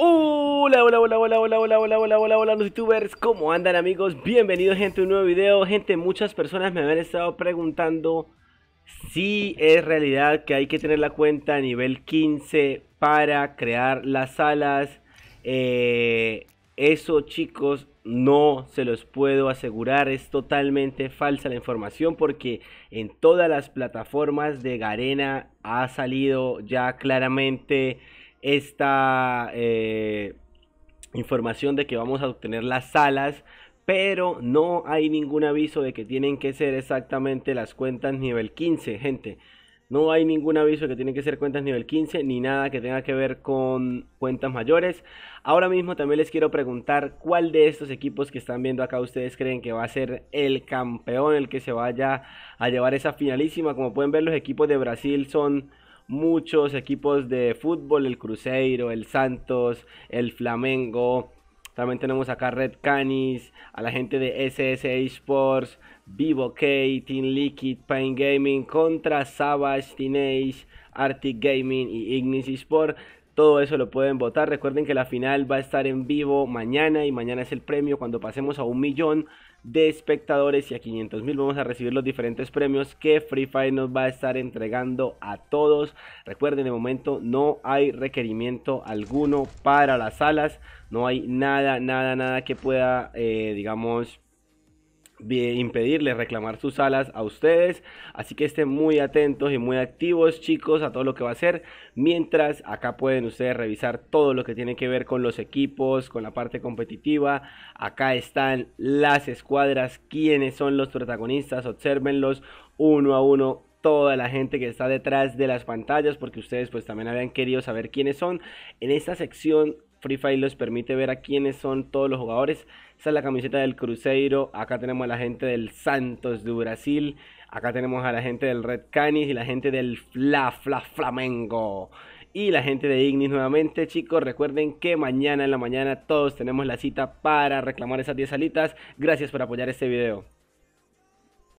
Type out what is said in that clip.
Hola, hola, hola, hola, hola, hola, hola, hola, hola, hola, los youtubers, ¿cómo andan amigos? Bienvenidos gente a un nuevo video, gente, muchas personas me habían estado preguntando si es realidad que hay que tener la cuenta a nivel 15 para crear las salas, eh, eso chicos no se los puedo asegurar, es totalmente falsa la información porque en todas las plataformas de Garena ha salido ya claramente esta eh, información de que vamos a obtener las salas pero no hay ningún aviso de que tienen que ser exactamente las cuentas nivel 15, gente. No hay ningún aviso de que tienen que ser cuentas nivel 15 ni nada que tenga que ver con cuentas mayores. Ahora mismo también les quiero preguntar cuál de estos equipos que están viendo acá ustedes creen que va a ser el campeón, el que se vaya a llevar esa finalísima. Como pueden ver los equipos de Brasil son muchos equipos de fútbol, el Cruzeiro, el Santos, el Flamengo. También tenemos acá Red Canis, a la gente de SSA Sports, Vivo K, Team Liquid, Pain Gaming, contra Savage, Teenage, Arctic Gaming y Ignis Sport. Todo eso lo pueden votar. Recuerden que la final va a estar en vivo mañana y mañana es el premio cuando pasemos a un millón de espectadores y a 500 mil vamos a recibir los diferentes premios que Free Fire nos va a estar entregando a todos. Recuerden, de momento no hay requerimiento alguno para las salas. No hay nada, nada, nada que pueda, eh, digamos, impedirles reclamar sus alas a ustedes. Así que estén muy atentos y muy activos, chicos, a todo lo que va a ser Mientras acá pueden ustedes revisar todo lo que tiene que ver con los equipos, con la parte competitiva. Acá están las escuadras, quiénes son los protagonistas. Obsérvenlos uno a uno, toda la gente que está detrás de las pantallas porque ustedes pues también habían querido saber quiénes son. En esta sección Free Fire los permite ver a quiénes son todos los jugadores. Esa es la camiseta del Cruzeiro. Acá tenemos a la gente del Santos de Brasil. Acá tenemos a la gente del Red Canis y la gente del Fla Fla Flamengo. Y la gente de Ignis nuevamente, chicos, recuerden que mañana en la mañana todos tenemos la cita para reclamar esas 10 alitas Gracias por apoyar este video.